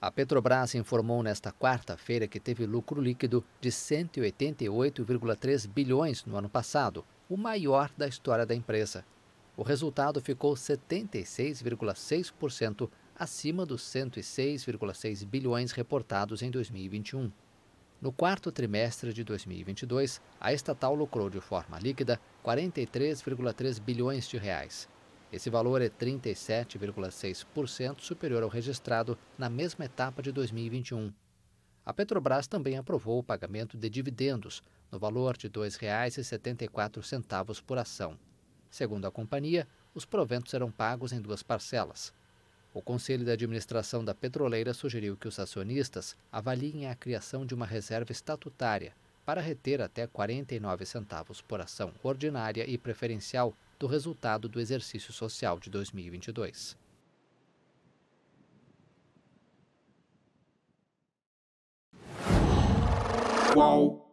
A Petrobras informou nesta quarta-feira que teve lucro líquido de 188,3 bilhões no ano passado, o maior da história da empresa. O resultado ficou 76,6% acima dos 106,6 bilhões reportados em 2021. No quarto trimestre de 2022, a estatal lucrou de forma líquida 43,3 bilhões de reais, esse valor é 37,6% superior ao registrado na mesma etapa de 2021. A Petrobras também aprovou o pagamento de dividendos, no valor de R$ 2,74 por ação. Segundo a companhia, os proventos serão pagos em duas parcelas. O Conselho de Administração da Petroleira sugeriu que os acionistas avaliem a criação de uma reserva estatutária para reter até 49 centavos por ação ordinária e preferencial do resultado do exercício social de 2022. Qual?